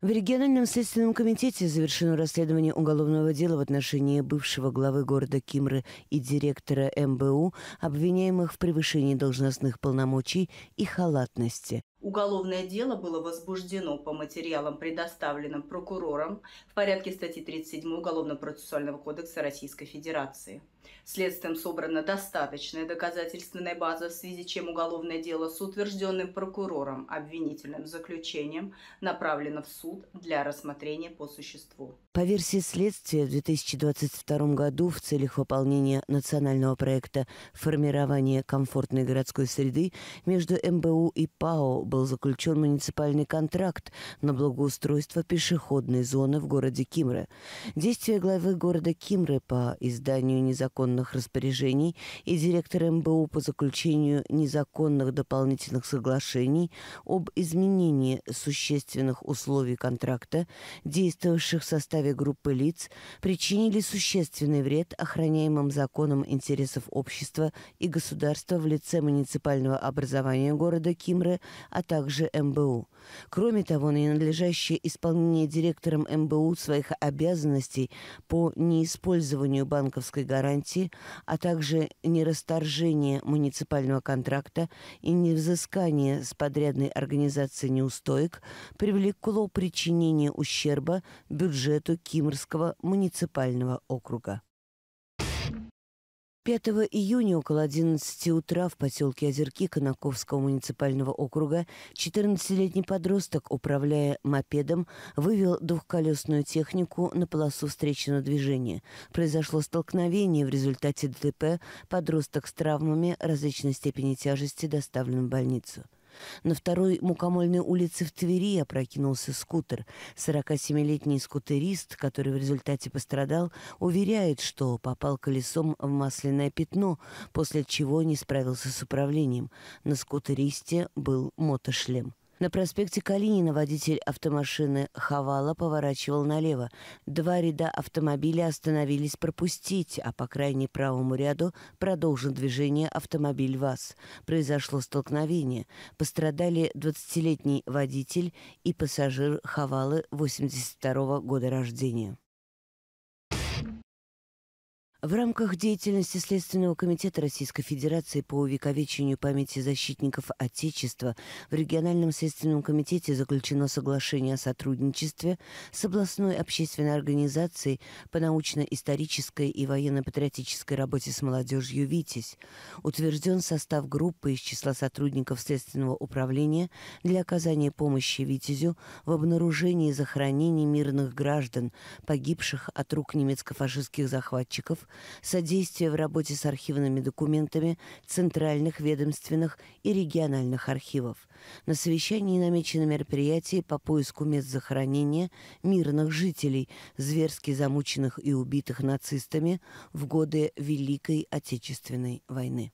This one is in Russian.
В региональном следственном комитете завершено расследование уголовного дела в отношении бывшего главы города Кимры и директора МБУ, обвиняемых в превышении должностных полномочий и халатности. Уголовное дело было возбуждено по материалам, предоставленным прокурором в порядке статьи 37 Уголовно-процессуального кодекса Российской Федерации. Следствием собрана достаточная доказательственная база, в связи с чем уголовное дело с утвержденным прокурором обвинительным заключением направлено в суд для рассмотрения по существу. По версии следствия, в 2022 году в целях выполнения национального проекта формирования комфортной городской среды» между МБУ и ПАО был заключен муниципальный контракт на благоустройство пешеходной зоны в городе Кимры. Действия главы города Кимры по изданию незаконных распоряжений и директора МБУ по заключению незаконных дополнительных соглашений об изменении существенных условий контракта, действовавших в составе группы лиц, причинили существенный вред охраняемым законом интересов общества и государства в лице муниципального образования города Кимры, а также МБУ. Кроме того, на ненадлежащее исполнение директором МБУ своих обязанностей по неиспользованию банковской гарантии, а также нерасторжение муниципального контракта и невзыскание с подрядной организации неустоек привлекло причинение ущерба бюджету Кимрского муниципального округа. 5 июня около 11 утра в поселке Озерки Конаковского муниципального округа 14-летний подросток, управляя мопедом, вывел двухколесную технику на полосу встречного движения. Произошло столкновение, в результате ДТП подросток с травмами различной степени тяжести доставлен в больницу. На второй мукомольной улице в Твери опрокинулся скутер. 47-летний скутерист, который в результате пострадал, уверяет, что попал колесом в масляное пятно, после чего не справился с управлением. На скутеристе был мотошлем. На проспекте Калинина водитель автомашины Хавала поворачивал налево. Два ряда автомобилей остановились пропустить, а по крайне правому ряду продолжил движение автомобиль ВАЗ. Произошло столкновение. Пострадали 20-летний водитель и пассажир Хавалы 82 -го года рождения. В рамках деятельности Следственного комитета Российской Федерации по увековечению памяти защитников Отечества в региональном следственном комитете заключено соглашение о сотрудничестве с областной общественной организацией по научно-исторической и военно-патриотической работе с молодежью «Витязь». Утвержден состав группы из числа сотрудников Следственного управления для оказания помощи «Витязю» в обнаружении и захоронении мирных граждан, погибших от рук немецко-фашистских захватчиков, содействие в работе с архивными документами центральных, ведомственных и региональных архивов. На совещании намечены мероприятия по поиску мест захоронения мирных жителей, зверски замученных и убитых нацистами в годы Великой Отечественной войны.